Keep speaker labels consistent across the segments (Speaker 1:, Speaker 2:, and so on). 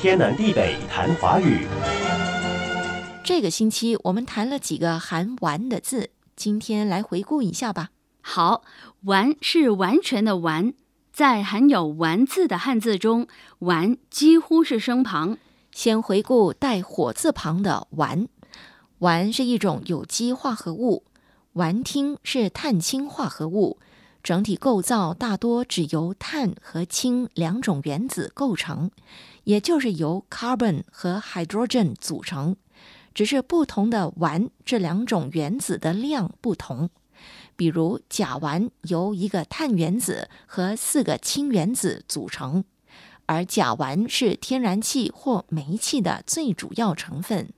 Speaker 1: 天南地北谈华语。
Speaker 2: 这个星期我们
Speaker 1: 谈了几个含“完”的字，今天来回顾一下吧。好玩是完全的“完”。在含有“完”字的汉字中，“完”几乎是声旁。先回顾带火字旁的“完”。完
Speaker 2: 是一种有机化合物，烷烃是碳氢化合物。整体构造大多只由碳和氢两种原子构成，也就是由 carbon 和 hydrogen 组成，只是不同的烷这两种原子的量不同。比如甲烷由一个碳原子和四个氢原子组成，而甲烷是
Speaker 1: 天然气或煤气的最主要成分。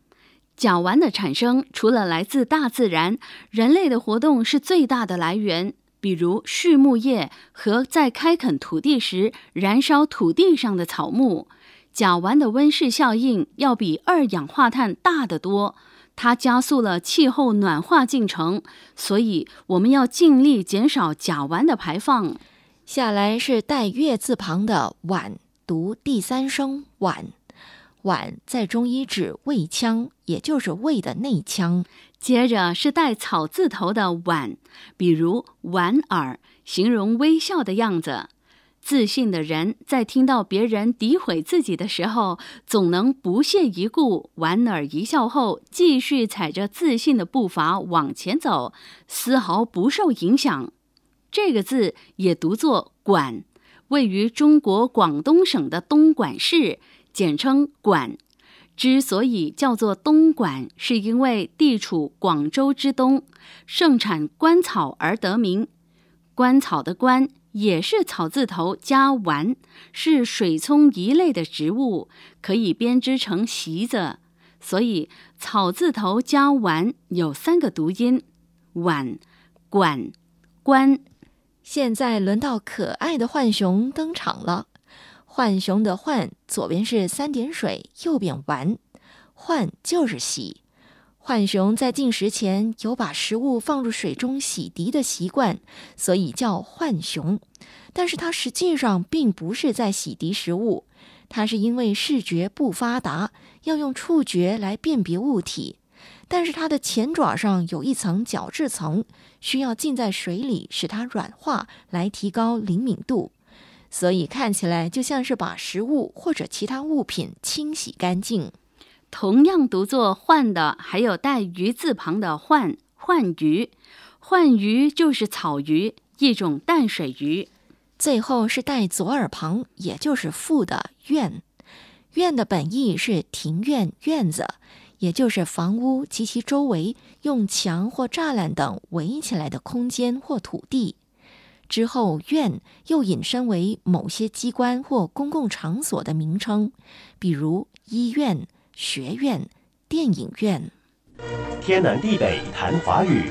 Speaker 1: 甲烷的产生除了来自大自然，人类的活动是最大的来源。比如畜牧业和在开垦土地时燃烧土地上的草木，甲烷的温室效应要比二氧化碳大得多，它加速了气候暖化进程，所以我们要尽力减少甲烷的排放。下来是带月字旁的碗，读第三声碗。碗在中医指胃腔，也就是胃的内腔。接着是带草字头的“莞”，比如莞尔，形容微笑的样子。自信的人在听到别人诋毁自己的时候，总能不屑一顾，莞尔一笑后，继续踩着自信的步伐往前走，丝毫不受影响。这个字也读作莞，位于中国广东省的东莞市。简称莞，之所以叫做东莞，是因为地处广州之东，盛产观草而得名。观草的“观也是草字头加丸，是水葱一类的植物，可以编织成席子。所以草字头加丸有三个读音：碗、管、关。现在轮到可爱的浣熊登场了。浣熊的浣左
Speaker 2: 边是三点水，右边玩，浣就是洗。浣熊在进食前有把食物放入水中洗涤的习惯，所以叫浣熊。但是它实际上并不是在洗涤食物，它是因为视觉不发达，要用触觉来辨别物体。但是它的前爪上有一层角质层，需要浸在水里使它软化，来提高灵敏度。所以看起来就像是把食物或者其
Speaker 1: 他物品清洗干净。同样读作“换”的还有带鱼字旁的“换”，“换鱼”，“换鱼”就是草鱼，一种淡水鱼。最后是带左耳旁，也就是“复”的“院”。
Speaker 2: 院的本意是庭院、院子，也就是房屋及其周围用墙或栅栏等围起来的空间或土地。之后，院又引申为某些机关或公共场所的名称，比如医院、学院、电影院。天
Speaker 1: 南地北谈华语。